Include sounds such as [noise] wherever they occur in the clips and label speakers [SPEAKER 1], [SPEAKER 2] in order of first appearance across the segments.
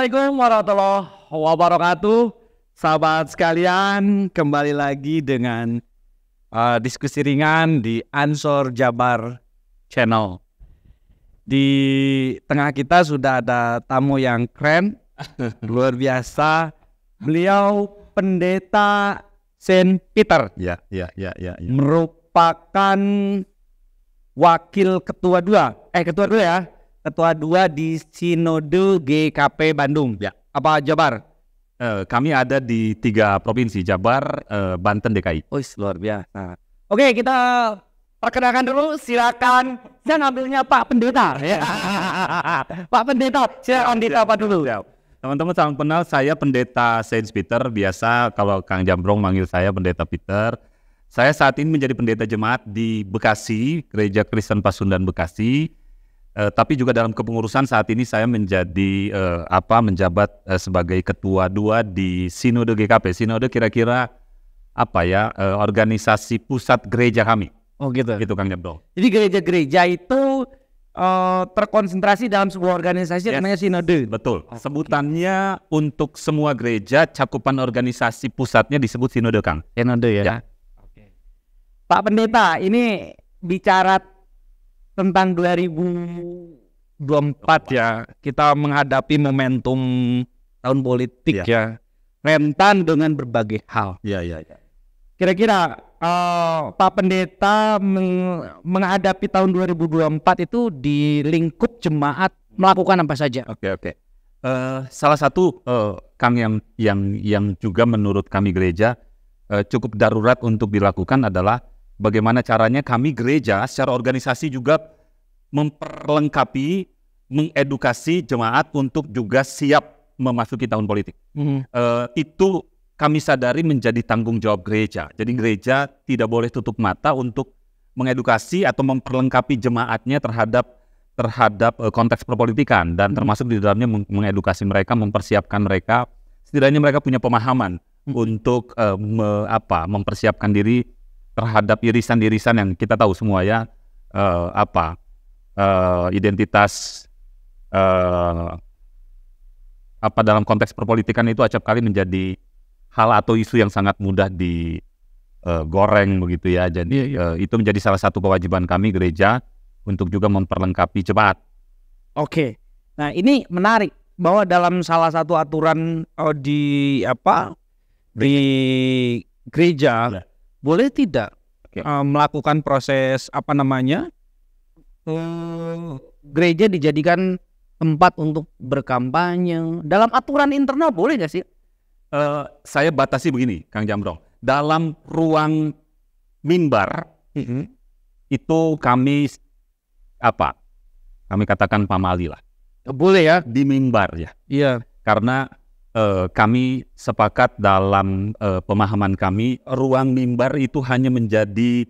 [SPEAKER 1] Assalamualaikum warahmatullahi wabarakatuh. Sahabat sekalian, kembali lagi dengan uh, diskusi ringan di Ansor Jabar Channel. Di tengah kita sudah ada tamu yang keren, [laughs] luar biasa. Beliau pendeta Saint Peter. Ya, ya, ya, ya. ya. Merupakan wakil ketua dua, eh ketua dua ya, ketua dua di Sinode GKP
[SPEAKER 2] Bandung. Ya. Apa Jabar? Uh, kami ada di tiga provinsi Jabar, uh, Banten, DKI. Oh, luar biasa.
[SPEAKER 1] Oke, okay, kita perkenalkan dulu. Silakan. Saya ngambilnya Pak Pendeta. Ya. [laughs] Pak Pendeta, silakan ya, ya, apa dulu.
[SPEAKER 2] Ya. Teman-teman salam kenal, saya Pendeta Saint Peter. Biasa kalau Kang Jambrong manggil saya Pendeta Peter. Saya saat ini menjadi pendeta jemaat di Bekasi, Gereja Kristen Pasundan Bekasi eh, tapi juga dalam kepengurusan saat ini saya menjadi uh, apa menjabat uh, sebagai ketua dua di sinode GKP. Sinode kira-kira apa ya eh, organisasi pusat gereja kami. Oh gitu. Gitu Kang Jabdo.
[SPEAKER 1] Jadi gereja-gereja
[SPEAKER 2] itu uh, terkonsentrasi dalam sebuah organisasi yes. namanya sinode. Betul. Oh, Sebutannya untuk semua gereja cakupan organisasi pusatnya disebut sinode Kang. Sinode ya. ya. Okay. Pak Pendeta, ini bicara
[SPEAKER 1] tentang 2024 ya kita menghadapi momentum tahun politik ya, ya rentan dengan berbagai hal. Ya ya. ya. Kira-kira uh, Pak Pendeta meng menghadapi tahun 2024 itu di lingkup jemaat melakukan apa saja? Oke okay, oke. Okay.
[SPEAKER 2] Uh, eh, salah satu uh, Kang yang yang yang juga menurut kami gereja uh, cukup darurat untuk dilakukan adalah bagaimana caranya kami gereja secara organisasi juga memperlengkapi, mengedukasi jemaat untuk juga siap memasuki tahun politik. Mm -hmm. uh, itu kami sadari menjadi tanggung jawab gereja. Jadi gereja tidak boleh tutup mata untuk mengedukasi atau memperlengkapi jemaatnya terhadap terhadap uh, konteks perpolitikan dan -hmm. termasuk di dalamnya mengedukasi mereka, mempersiapkan mereka, setidaknya mereka punya pemahaman -hmm. untuk uh, me, apa mempersiapkan diri terhadap irisan-irisan yang kita tahu semua ya uh, apa uh, identitas uh, apa dalam konteks perpolitikan itu acap kali menjadi hal atau isu yang sangat mudah digoreng begitu ya. Jadi uh, itu menjadi salah satu kewajiban kami gereja untuk juga memperlengkapi cepat Oke.
[SPEAKER 1] Nah, ini menarik bahwa dalam salah satu aturan oh, di apa di gereja nah boleh tidak okay. uh, eh, melakukan proses apa namanya uh, gereja dijadikan tempat untuk berkampanye dalam aturan internal boleh nggak sih?
[SPEAKER 2] Uh, saya batasi begini, Kang Jamrong. Dalam ruang mimbar mm -hmm. itu kami apa? Kami katakan pamali lah. Boleh ya? Di mimbar ya. Iya. Karena eh, kami sepakat dalam eh, pemahaman kami ruang mimbar itu hanya menjadi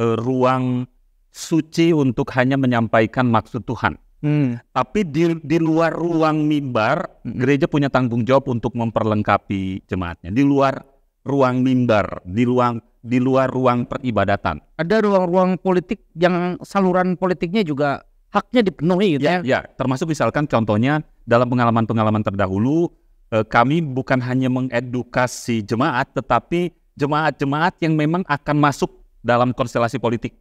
[SPEAKER 2] eh, ruang suci untuk hanya menyampaikan maksud Tuhan. Hmm. Tapi di di luar ruang mimbar, hmm. gereja punya tanggung jawab untuk memperlengkapi jemaatnya. Di luar ruang mimbar, di luar di luar ruang peribadatan. Ada ruang-ruang politik yang saluran politiknya juga haknya dipenuhi gitu ya. Ya, ya. termasuk misalkan contohnya dalam pengalaman-pengalaman terdahulu Eh, kami bukan hanya mengedukasi jemaat, tetapi jemaat-jemaat yang memang akan masuk dalam konstelasi politik.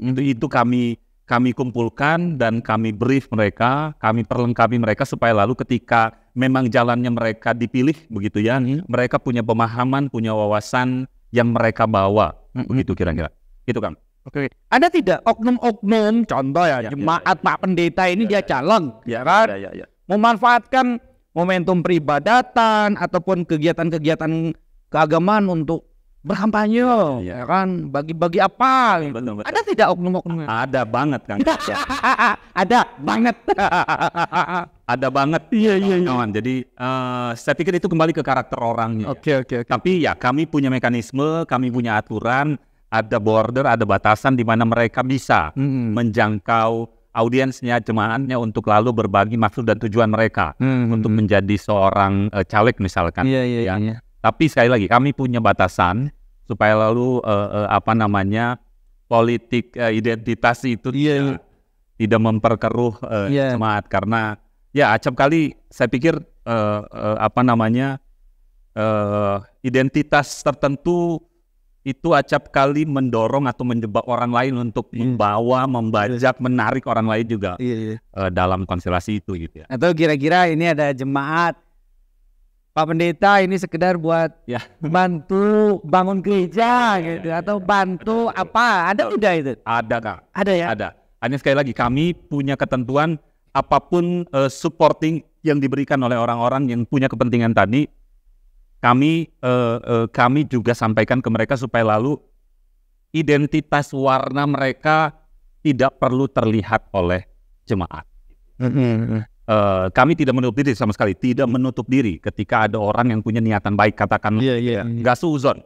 [SPEAKER 2] Itu, itu kami kami kumpulkan dan kami brief mereka, kami perlengkapi mereka supaya lalu ketika memang jalannya mereka dipilih begitu ya, mereka punya pemahaman, punya wawasan yang mereka bawa, begitu kira-kira. gitu kan. Oke,
[SPEAKER 1] ada tidak oknum-oknum contoh ya, ya, ya jemaat ya, ya. Pak Pendeta ini ya, dia calon, ya, ya. ya, kan, ya, ya, ya. memanfaatkan momentum peribadatan ataupun kegiatan-kegiatan keagamaan untuk berkampanye ya, ya. kan bagi-bagi apa gitu. betul, ada tidak oknum-oknumnya ada banget kan
[SPEAKER 2] [laughs] ada banget [laughs] ada banget iya iya iya kawan nah, jadi uh, saya pikir itu kembali ke karakter orangnya oke okay, oke okay, okay. tapi ya kami punya mekanisme kami punya aturan ada border ada batasan di mana mereka bisa -hmm. menjangkau audiensnya jemaatnya untuk lalu berbagi maksud dan tujuan mereka hmm, untuk hmm, hmm. menjadi seorang uh, caleg misalkan yeah, yeah, ya. Yeah. Tapi sekali lagi kami punya batasan supaya lalu uh, uh, apa namanya politik uh, identitas itu yeah. tidak, iya. tidak memperkeruh uh, yeah. jemaat karena ya acap kali saya pikir uh, uh, apa namanya uh, identitas tertentu itu acap kali mendorong atau menjebak orang lain untuk yeah. membawa, iya. membajak, menarik orang lain juga yeah, yeah. Uh, dalam konstelasi itu gitu ya.
[SPEAKER 1] Atau kira-kira ini ada jemaat Pak Pendeta ini sekedar buat ya. bantu bangun
[SPEAKER 2] gereja iya, gitu yeah, atau yeah. bantu apa? Ada udah itu? Ada kak. Ada ya. Ada. Hanya sekali lagi kami punya ketentuan apapun uh, supporting yang diberikan oleh orang-orang yang punya kepentingan tadi kami uh, uh, kami juga sampaikan ke mereka supaya lalu identitas warna mereka tidak perlu terlihat oleh jemaat. Uh, kami tidak menutup diri sama sekali, tidak menutup diri ketika ada orang yang punya niatan baik, katakan yeah, yeah. nggak suzon.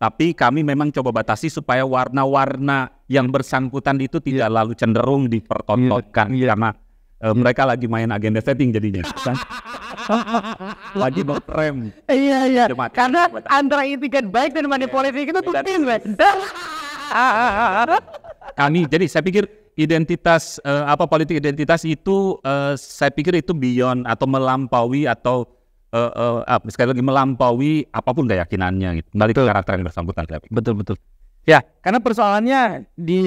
[SPEAKER 2] Tapi kami memang coba batasi supaya warna-warna yang bersangkutan itu tidak yeah. lalu cenderung dipertontonkan yeah. Iya. karena uh, mereka lagi main agenda setting jadinya kan? [laughs] lagi mau rem iya iya Demat. karena antara kan baik dan manipulatif itu tuh tim kami [laughs] nah, jadi saya pikir identitas uh, apa politik identitas itu uh, saya pikir itu beyond atau melampaui atau uh, uh, uh, sekali lagi melampaui apapun keyakinannya gitu. Kembali ke karakter yang bersangkutan Betul betul. Ya,
[SPEAKER 1] karena persoalannya di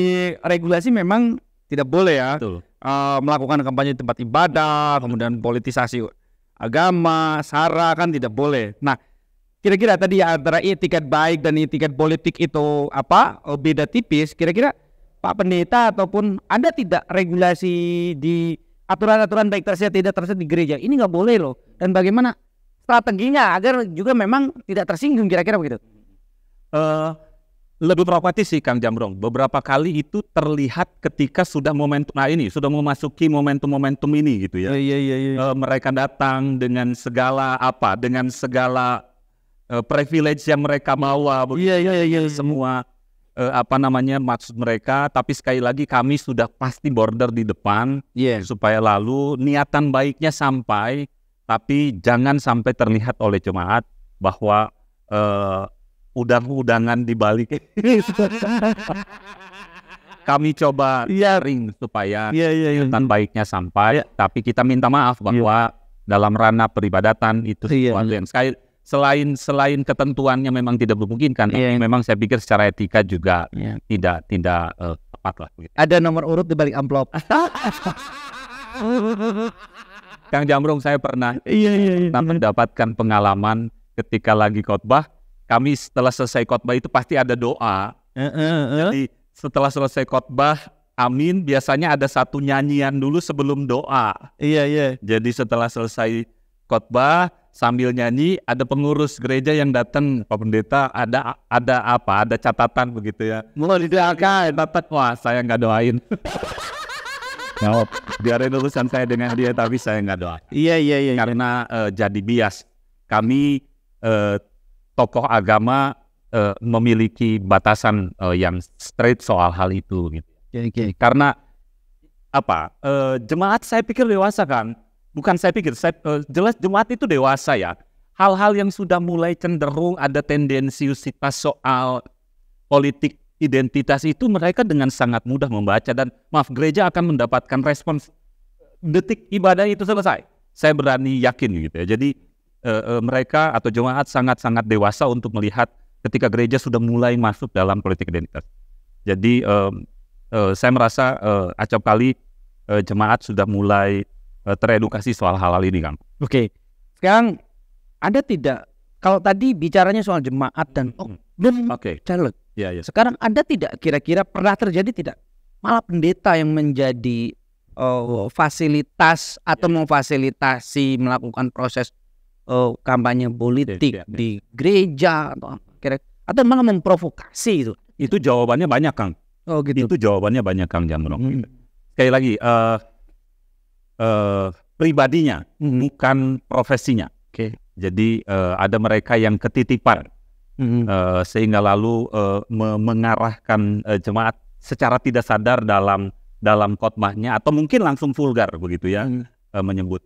[SPEAKER 1] regulasi memang tidak boleh ya. Betul. Eh, melakukan kampanye di tempat ibadah, kemudian politisasi agama, sara kan tidak boleh. Nah, kira-kira tadi ya, antara etiket baik dan etiket politik itu apa eh, beda tipis? Kira-kira Pak Pendeta ataupun ada tidak regulasi di aturan-aturan baik tersedia tidak tersedia di gereja? Ini nggak boleh loh. Dan bagaimana strateginya agar juga memang tidak tersinggung kira-kira begitu?
[SPEAKER 2] Uh, lebih pragmatis sih Kang Jamrong. Beberapa kali itu terlihat ketika sudah momentum nah ini sudah memasuki momentum-momentum ini gitu ya. Iya iya iya. E, mereka datang dengan segala apa, dengan segala e, privilege yang mereka bawa. Iya, iya iya iya semua e, apa namanya maksud mereka. Tapi sekali lagi kami sudah pasti border di depan yeah. supaya lalu niatan baiknya sampai, tapi jangan sampai terlihat oleh jemaat bahwa uh, udang-udangan di balik [laughs] kami coba ya. ring supaya ya, ya, ya, ya. baiknya sampai ya. tapi kita minta maaf iya. bahwa ya. dalam ranah peribadatan itu ya. yang sekali selain selain ketentuannya memang tidak memungkinkan ya. memang saya pikir secara etika juga ya. tidak tidak uh, tepat lah
[SPEAKER 1] ada nomor urut di balik amplop [laughs] [laughs]
[SPEAKER 2] Kang Jamrung saya pernah ya, ya, ya. mendapatkan pengalaman ketika lagi khotbah kami setelah selesai khotbah itu pasti ada doa. Uh, uh, uh. Jadi setelah selesai khotbah, amin biasanya ada satu nyanyian dulu sebelum doa. Iya, iya. Jadi setelah selesai khotbah sambil nyanyi ada pengurus gereja yang datang Pak Pendeta ada ada apa ada catatan begitu ya mau didoakan Bapak wah saya nggak doain nah, Biarin urusan saya dengan dia, tapi saya nggak doa. Iya, iya, iya, iya. Karena iya. Uh, jadi bias. Kami uh, tokoh agama uh, memiliki batasan uh, yang straight soal hal itu gitu. Okay, okay. Karena apa? Uh, jemaat saya pikir dewasa kan. Bukan saya pikir, saya, uh, jelas jemaat itu dewasa ya. Hal-hal yang sudah mulai cenderung ada tendensi tendensiusitas soal politik identitas itu mereka dengan sangat mudah membaca dan maaf gereja akan mendapatkan respons detik ibadah itu selesai. Saya berani yakin gitu ya. Jadi uh, mereka atau jemaat sangat-sangat dewasa untuk melihat ketika gereja sudah mulai masuk dalam politik identitas. Jadi um, uh, saya merasa uh, acap kali uh, jemaat sudah mulai uh, teredukasi soal halal ini, Kang. Oke. Okay. Sekarang ada tidak kalau tadi bicaranya soal jemaat dan hmm, hmm. oh, oke
[SPEAKER 1] okay. caleg. Ya, ya. Sekarang ada tidak kira-kira pernah terjadi tidak malah pendeta yang menjadi oh, fasilitas atau ya. memfasilitasi melakukan proses
[SPEAKER 2] uh, kampanye politik ya, ya, ya. di gereja atau kira atau malah memprovokasi itu. Itu jawabannya banyak Kang. Oh gitu. Itu jawabannya banyak Kang jangan Hmm. Sekali lagi uh, uh, pribadinya hmm. bukan profesinya. Oke. Okay. Jadi uh, ada mereka yang ketitipan hmm. uh, sehingga lalu uh, me mengarahkan uh, jemaat secara tidak sadar dalam dalam khotbahnya atau mungkin langsung vulgar begitu ya hmm. uh, menyebut.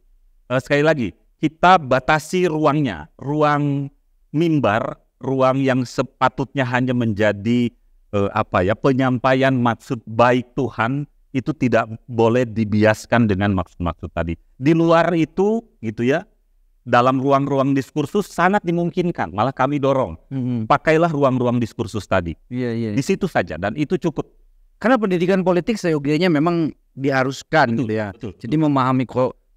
[SPEAKER 2] Uh, sekali lagi kita batasi ruangnya, ruang mimbar, ruang yang sepatutnya hanya menjadi eh, apa ya penyampaian maksud baik Tuhan itu tidak boleh dibiaskan dengan maksud-maksud tadi. Di luar itu gitu ya, dalam ruang-ruang diskursus sangat dimungkinkan, malah kami dorong. Hmm. Pakailah ruang-ruang diskursus tadi. Yeah, yeah. Iya. Di situ saja dan itu cukup. Karena pendidikan politik seyogianya memang
[SPEAKER 1] diharuskan gitu ya. Betul, Jadi betul. memahami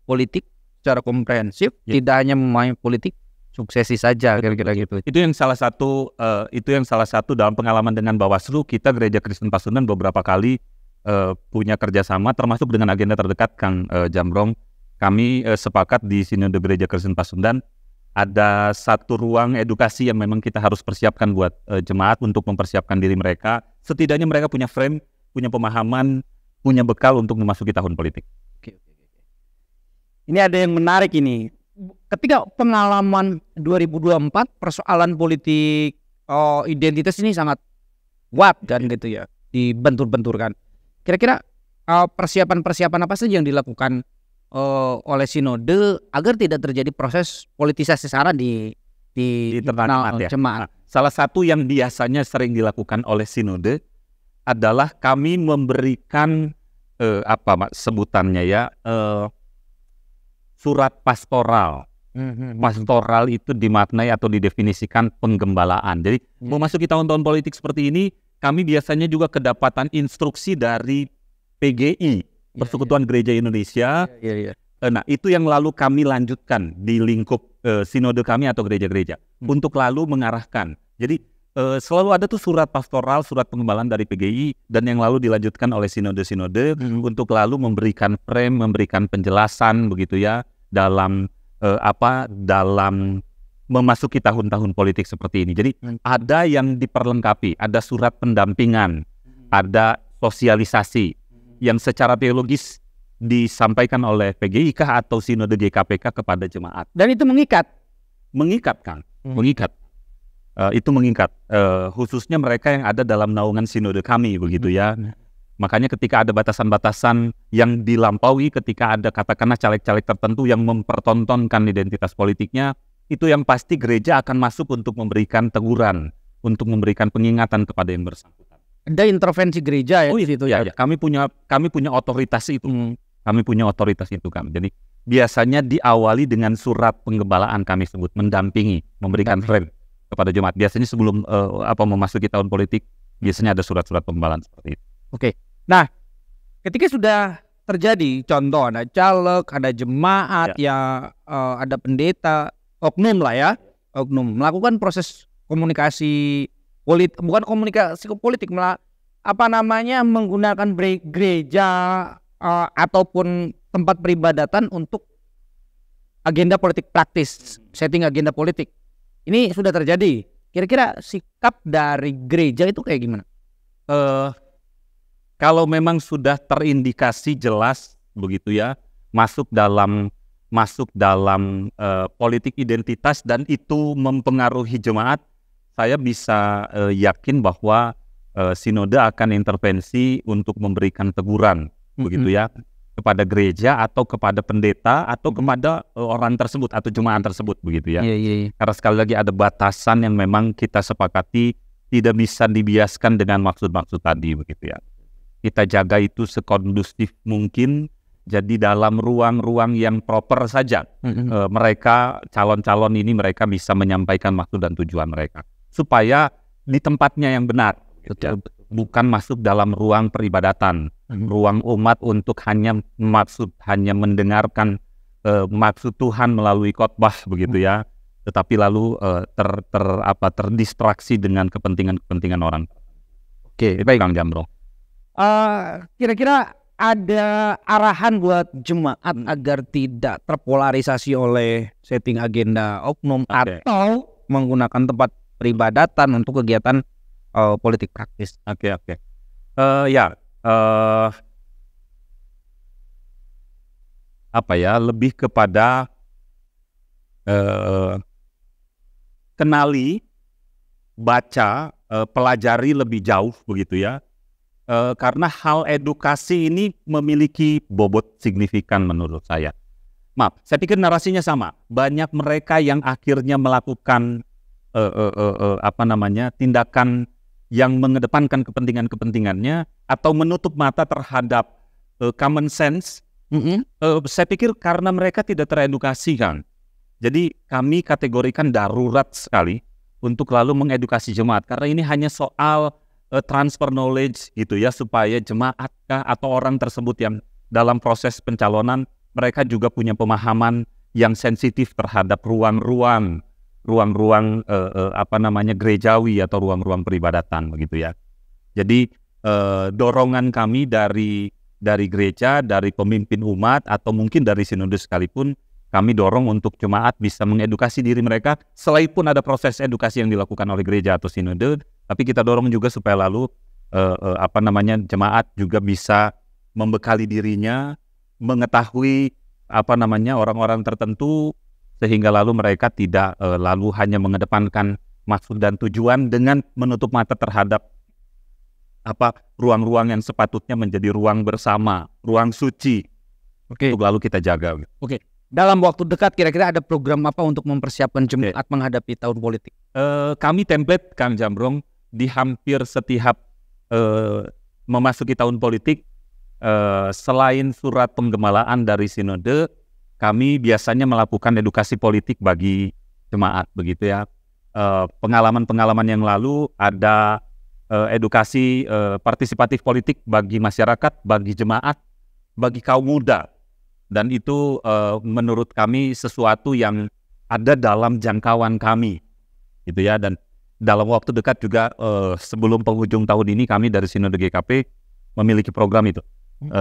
[SPEAKER 1] politik secara komprehensif, yeah. tidak hanya
[SPEAKER 2] main politik suksesi saja kira-kira gitu. Itu yang salah satu uh, itu yang salah satu dalam pengalaman dengan Bawaslu kita Gereja Kristen Pasundan beberapa kali uh, punya kerjasama termasuk dengan agenda terdekat Kang uh, Jamrong. Kami uh, sepakat di Sinode Gereja Kristen Pasundan ada satu ruang edukasi yang memang kita harus persiapkan buat uh, jemaat untuk mempersiapkan diri mereka. Setidaknya mereka punya frame, punya pemahaman, punya bekal untuk memasuki tahun politik.
[SPEAKER 1] Ini ada yang menarik ini. Ketika pengalaman 2024 persoalan politik oh, identitas ini sangat kuat dan gitu ya, dibentur-benturkan. Kira-kira oh, persiapan-persiapan apa saja yang dilakukan uh, oleh sinode agar tidak terjadi proses
[SPEAKER 2] politisasi sara di di, di internal ya. jemaat. Salah satu yang biasanya sering dilakukan oleh sinode adalah kami memberikan eh, apa mak, sebutannya ya eh, surat pastoral. Hmm, hmm, hmm, pastoral itu dimaknai atau didefinisikan penggembalaan. Jadi memasuki tahun-tahun politik seperti ini, kami biasanya juga kedapatan instruksi dari PGI, iya, Persekutuan iya. Gereja Indonesia. Iya, eh, nah, itu yang lalu kami lanjutkan di lingkup uh, sinode kami atau gereja-gereja untuk lalu mengarahkan. Jadi uh, selalu ada tuh surat pastoral, surat pengembalan dari PGI dan yang lalu dilanjutkan oleh sinode-sinode hmm. untuk lalu memberikan frame, memberikan penjelasan begitu ya dalam uh, apa dalam memasuki tahun-tahun politik seperti ini. Jadi hmm. ada yang diperlengkapi, ada surat pendampingan, hmm. ada sosialisasi mhm. yang secara teologis disampaikan oleh PGI kah atau sinode GKPK kepada jemaat. Dan itu mengikat. Mengikat kan, hmm. mengikat. Eh, itu mengingat, uh, eh, khususnya mereka yang ada dalam naungan sinode kami begitu ya hmm. makanya ketika ada batasan-batasan yang dilampaui ketika ada katakanlah caleg-caleg tertentu yang mempertontonkan identitas politiknya itu yang pasti gereja akan masuk untuk memberikan teguran untuk memberikan pengingatan kepada yang bersangkutan ada intervensi gereja ya oh, iya, itu iya, ya, ya kami punya kami punya otoritas itu hmm. kami punya otoritas itu kami jadi biasanya diawali dengan surat penggembalaan kami sebut mendampingi memberikan frame kepada jemaat Biasanya sebelum uh, apa memasuki tahun politik biasanya ada surat-surat pembalan seperti itu. Oke.
[SPEAKER 1] Nah, ketika sudah terjadi contoh ada caleg, ada jemaat ya, ya uh, ada pendeta, oknum lah ya, oknum melakukan proses komunikasi politik bukan komunikasi politik malah apa namanya menggunakan gereja uh, ataupun tempat peribadatan untuk agenda politik praktis, setting agenda politik ini sudah terjadi. Kira-kira sikap dari
[SPEAKER 2] gereja itu kayak gimana? Uh, kalau memang sudah terindikasi jelas begitu ya, masuk dalam masuk dalam uh, politik identitas dan itu mempengaruhi jemaat, saya bisa uh, yakin bahwa uh, sinode akan intervensi untuk memberikan teguran, mm -hmm. begitu ya kepada gereja atau kepada pendeta atau hmm. kepada e, orang tersebut atau jemaat tersebut begitu ya. Yeah, yeah, iya. Karena sekali lagi ada batasan yang memang kita sepakati tidak bisa dibiaskan dengan maksud-maksud tadi begitu ya. Kita jaga itu sekondusif mungkin jadi dalam ruang-ruang yang proper saja mm-hmm. e, mereka calon-calon ini mereka bisa menyampaikan maksud dan tujuan mereka supaya di tempatnya yang benar gitu ya. Betul. bukan masuk dalam ruang peribadatan ruang umat untuk hanya maksud hanya mendengarkan uh, maksud Tuhan melalui khotbah begitu ya tetapi lalu uh, ter, ter apa terdistraksi dengan kepentingan-kepentingan orang. Oke, okay, baik Kang Jamro.
[SPEAKER 1] Uh, kira-kira ada arahan buat jemaat hmm. agar tidak terpolarisasi oleh setting agenda oknum okay. atau menggunakan tempat peribadatan untuk kegiatan uh, politik praktis. Oke okay, oke. Okay.
[SPEAKER 2] Uh, ya uh, apa ya lebih kepada uh, kenali baca uh, pelajari lebih jauh begitu ya uh, karena hal edukasi ini memiliki bobot signifikan menurut saya maaf saya pikir narasinya sama banyak mereka yang akhirnya melakukan uh, uh, uh, uh, apa namanya tindakan yang mengedepankan kepentingan-kepentingannya atau menutup mata terhadap uh, common sense. Mm -hmm. uh, saya pikir karena mereka tidak teredukasi kan. Jadi kami kategorikan darurat sekali untuk lalu mengedukasi jemaat karena ini hanya soal uh, transfer knowledge gitu ya supaya jemaat atau orang tersebut yang dalam proses pencalonan mereka juga punya pemahaman yang sensitif terhadap ruang-ruang ruang-ruang uh, uh, apa namanya gerejawi atau ruang-ruang peribadatan begitu ya. Jadi uh, dorongan kami dari dari gereja, dari pemimpin umat atau mungkin dari sinode sekalipun kami dorong untuk jemaat bisa mengedukasi diri mereka selain ada proses edukasi yang dilakukan oleh gereja atau sinode, tapi kita dorong juga supaya lalu uh, uh, apa namanya jemaat juga bisa membekali dirinya mengetahui apa namanya orang-orang tertentu sehingga lalu mereka tidak e, lalu hanya mengedepankan maksud dan tujuan dengan menutup mata terhadap apa ruang-ruang yang sepatutnya menjadi ruang bersama, ruang suci. Oke. Okay. lalu kita jaga. Oke.
[SPEAKER 1] Okay. Dalam waktu dekat kira-kira ada program apa
[SPEAKER 2] untuk mempersiapkan jemaat okay. menghadapi tahun politik? E, kami template Kang Jambrong di hampir setiap e, memasuki tahun politik e, selain surat penggemalaan dari sinode kami biasanya melakukan edukasi politik bagi jemaat begitu ya. Eh, pengalaman-pengalaman yang lalu ada eh, edukasi eh, partisipatif politik bagi masyarakat, bagi jemaat, bagi kaum muda. Dan itu menurut kami sesuatu yang ada dalam jangkauan kami, gitu ya. Dan dalam waktu dekat juga sebelum penghujung tahun ini kami dari Sinode GKP memiliki program itu hmm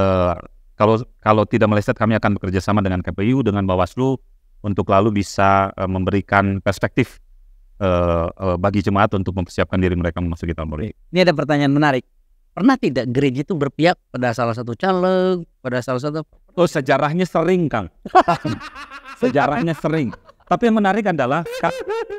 [SPEAKER 2] kalau kalau tidak meleset kami akan bekerja sama dengan KPU dengan Bawaslu untuk lalu bisa uh, memberikan perspektif uh, uh, bagi jemaat untuk mempersiapkan diri mereka memasuki tahun politik.
[SPEAKER 1] Ini ada pertanyaan menarik. Pernah tidak gereja itu berpihak pada salah satu caleg,
[SPEAKER 2] pada salah satu Oh, sejarahnya sering, Kang. [laughs] sejarahnya sering. Tapi yang menarik adalah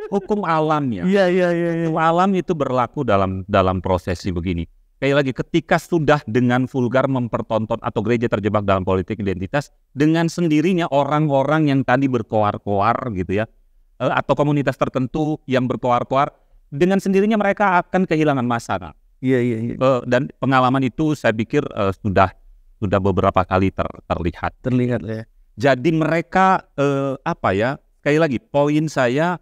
[SPEAKER 2] hukum alamnya. Iya, iya, iya, iya. Hukum alam itu berlaku dalam dalam prosesi begini Sekali lagi, ketika sudah dengan vulgar mempertonton atau gereja terjebak dalam politik identitas, dengan sendirinya orang-orang yang tadi berkoar-koar gitu ya, eh, atau komunitas tertentu yang berkoar-koar, dengan sendirinya mereka akan kehilangan masa. Iya, iya, iya. Eh, dan pengalaman itu saya pikir uh, sudah sudah beberapa kali ter, terlihat. Terlihat ya. Jadi mereka uh, apa ya? Sekali lagi, poin saya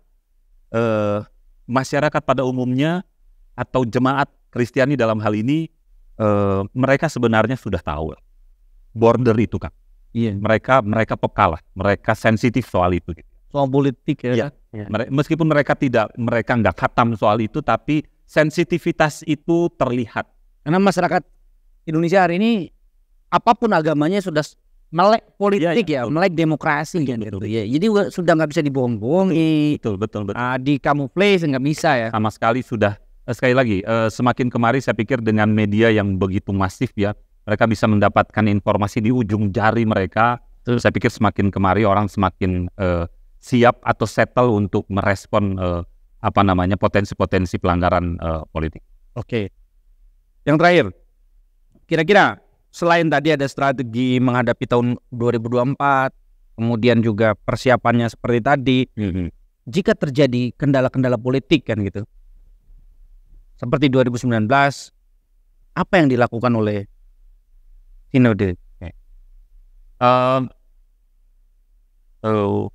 [SPEAKER 2] uh, masyarakat pada umumnya atau jemaat Kristiani dalam hal ini uh, mereka sebenarnya sudah tahu border itu kan. Iya. Mereka mereka pekalah, mereka sensitif soal itu. Soal politik ya. ya. ya. Meskipun mereka tidak mereka nggak khatam soal itu, tapi sensitivitas itu terlihat. Karena masyarakat Indonesia hari ini apapun agamanya
[SPEAKER 1] sudah melek politik ya, ya, ya melek demokrasi betul, iya, gitu. Betul. Ya. Jadi sudah nggak bisa
[SPEAKER 2] dibohong-bohongi. Betul, betul, betul. Uh, di kamuflase nggak bisa ya. Sama sekali sudah Eh, sekali lagi uh, semakin kemari saya pikir dengan media yang begitu masif ya mereka bisa mendapatkan informasi di ujung jari mereka Terus. saya pikir semakin kemari orang semakin uh, siap atau settle untuk merespon uh, apa namanya potensi-potensi pelanggaran uh, politik.
[SPEAKER 1] Oke. Yang terakhir, kira-kira selain tadi ada strategi menghadapi tahun 2024, kemudian juga persiapannya seperti tadi, mm -hmm. jika terjadi kendala-kendala politik kan gitu, seperti 2019 apa yang dilakukan oleh sinode?
[SPEAKER 2] Okay. Um, ehm, oh.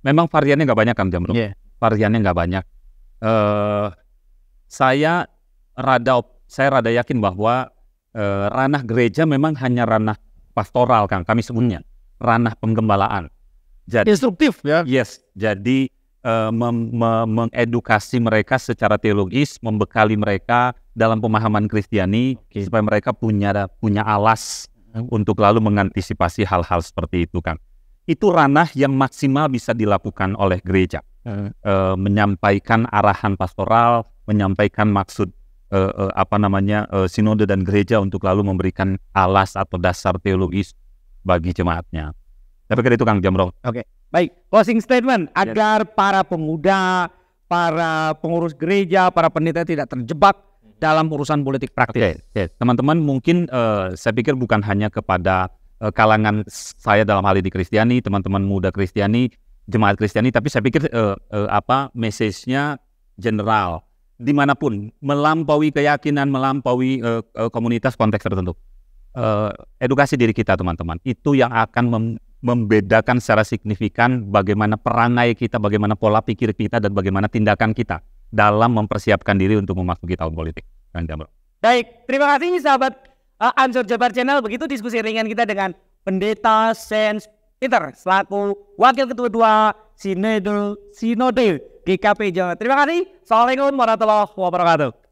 [SPEAKER 2] Memang variannya nggak banyak kan jamrud. Yeah. Variannya nggak banyak. Uh, saya rada saya rada yakin bahwa uh, ranah gereja memang hanya ranah pastoral kan kami sebutnya ranah penggembalaan. Jadi, Instruktif ya? Yes. Jadi Eh, mengedukasi mereka secara teologis, membekali mereka dalam pemahaman Kristiani okay. supaya mereka punya punya alas untuk lalu mengantisipasi hal-hal seperti itu, kan? Itu ranah yang maksimal bisa dilakukan oleh gereja, E, menyampaikan arahan pastoral, menyampaikan maksud e, e, apa namanya e, sinode dan gereja untuk lalu memberikan alas atau dasar teologis bagi jemaatnya. Tapi kira itu Kang Jamrong. Oke. Okay. Baik,
[SPEAKER 1] closing statement agar para pemuda, para pengurus gereja, para pendeta tidak terjebak mhm. dalam urusan politik praktis.
[SPEAKER 2] Teman-teman okay, okay. Teman -teman, mungkin uh, saya pikir bukan hanya kepada uh, kalangan saya dalam hal ini Kristiani, teman-teman muda Kristiani, jemaat Kristiani, tapi saya pikir uh, uh, apa message-nya general dimanapun melampaui keyakinan, melampaui komunitas konteks tertentu. Uh, edukasi diri kita teman-teman itu yang akan membedakan secara signifikan bagaimana perangai kita, bagaimana pola pikir kita, dan bagaimana tindakan kita dalam mempersiapkan diri untuk memasuki tahun politik. Baik,
[SPEAKER 1] terima kasih sahabat uh, eh, Ansur Jabar Channel. Begitu diskusi ringan kita dengan Pendeta Sens Peter selaku Wakil Ketua Dua Sinodil, GKP Jawa. Terima kasih. Assalamualaikum warahmatullahi wabarakatuh.